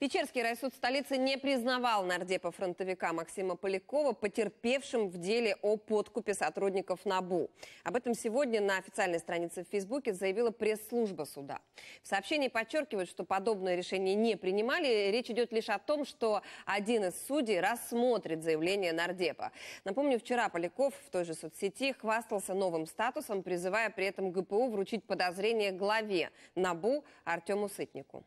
Печерский райсуд столицы не признавал нардепа-фронтовика Максима Полякова потерпевшим в деле о подкупе сотрудников НАБУ. Об этом сегодня на официальной странице в Фейсбуке заявила пресс-служба суда. В сообщении подчеркивают, что подобное решение не принимали. Речь идет лишь о том, что один из судей рассмотрит заявление нардепа. Напомню, вчера Поляков в той же соцсети хвастался новым статусом, призывая при этом ГПУ вручить подозрение главе НАБУ Артему Сытнику.